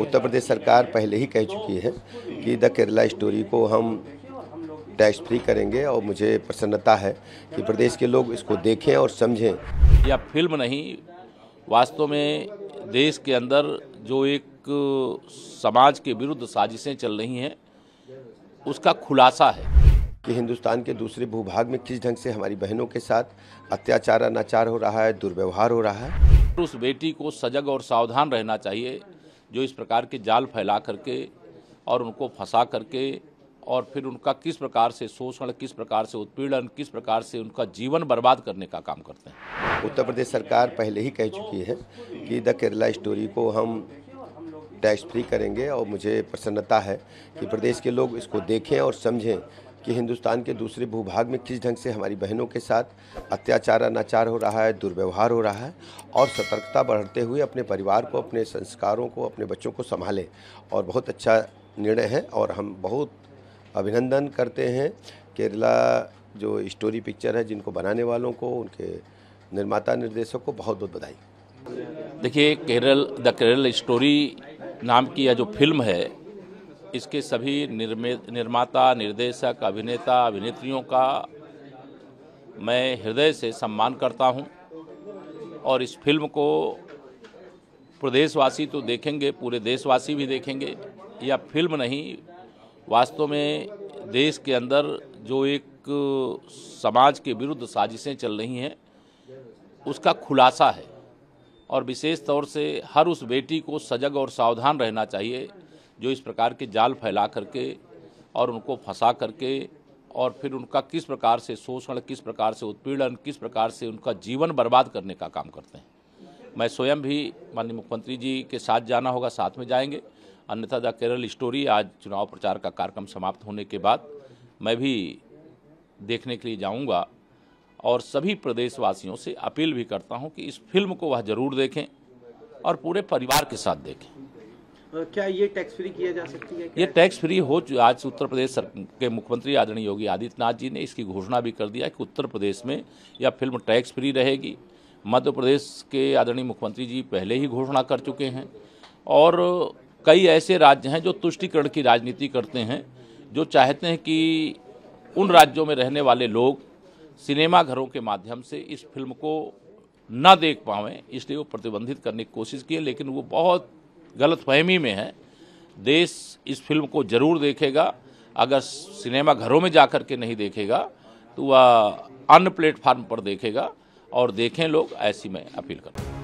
उत्तर प्रदेश सरकार पहले ही कह चुकी है कि द केरला स्टोरी को हम टैक्स फ्री करेंगे और मुझे प्रसन्नता है कि प्रदेश के लोग इसको देखें और समझें यह फिल्म नहीं वास्तव में देश के अंदर जो एक समाज के विरुद्ध साजिशें चल रही हैं उसका खुलासा है कि हिंदुस्तान के दूसरे भूभाग में किस ढंग से हमारी बहनों के साथ अत्याचार अनाचार हो रहा है दुर्व्यवहार हो रहा है उस बेटी को सजग और सावधान रहना चाहिए जो इस प्रकार के जाल फैला करके और उनको फंसा करके और फिर उनका किस प्रकार से शोषण किस प्रकार से उत्पीड़न किस प्रकार से उनका जीवन बर्बाद करने का काम करते हैं उत्तर प्रदेश सरकार पहले ही कह चुकी है कि द केरला स्टोरी को हम टैक्स फ्री करेंगे और मुझे प्रसन्नता है कि प्रदेश के लोग इसको देखें और समझें कि हिंदुस्तान के दूसरे भूभाग में किस ढंग से हमारी बहनों के साथ अत्याचार अनाचार हो रहा है दुर्व्यवहार हो रहा है और सतर्कता बढ़ते हुए अपने परिवार को अपने संस्कारों को अपने बच्चों को संभालें और बहुत अच्छा निर्णय है और हम बहुत अभिनंदन करते हैं केरला जो स्टोरी पिक्चर है जिनको बनाने वालों को उनके निर्माता निर्देशक को बहुत बहुत बधाई देखिए केरल द केरल स्टोरी नाम की यह जो फिल्म है इसके सभी निर्माता निर्देशक अभिनेता अभिनेत्रियों का मैं हृदय से सम्मान करता हूं और इस फिल्म को प्रदेशवासी तो देखेंगे पूरे देशवासी भी देखेंगे यह फिल्म नहीं वास्तव में देश के अंदर जो एक समाज के विरुद्ध साजिशें चल रही हैं उसका खुलासा है और विशेष तौर से हर उस बेटी को सजग और सावधान रहना चाहिए जो इस प्रकार के जाल फैला करके और उनको फंसा करके और फिर उनका किस प्रकार से शोषण किस प्रकार से उत्पीड़न किस प्रकार से उनका जीवन बर्बाद करने का काम करते हैं मैं स्वयं भी माननीय मुख्यमंत्री जी के साथ जाना होगा साथ में जाएंगे अन्यथा द केरल स्टोरी आज चुनाव प्रचार का कार्यक्रम समाप्त होने के बाद मैं भी देखने के लिए जाऊंगा और सभी प्रदेशवासियों से अपील भी करता हूं कि इस फिल्म को वह जरूर देखें और पूरे परिवार के साथ देखें क्या ये टैक्स फ्री किया जा सकती है ये टैक्स फ्री हो आज उत्तर प्रदेश के मुख्यमंत्री आदरणीय योगी आदित्यनाथ जी ने इसकी घोषणा भी कर दिया कि उत्तर प्रदेश में यह फिल्म टैक्स फ्री रहेगी मध्य प्रदेश के आदरणीय मुख्यमंत्री जी पहले ही घोषणा कर चुके हैं और कई ऐसे राज्य हैं जो तुष्टिकरण की राजनीति करते हैं जो चाहते हैं कि उन राज्यों में रहने वाले लोग सिनेमा घरों के माध्यम से इस फिल्म को ना देख पाएँ इसलिए वो प्रतिबंधित करने की कोशिश की लेकिन वो बहुत गलत फहमी में है देश इस फिल्म को ज़रूर देखेगा अगर सिनेमा घरों में जाकर के नहीं देखेगा तो वह अन्य प्लेटफार्म पर देखेगा और देखें लोग ऐसी मैं अपील करूँगा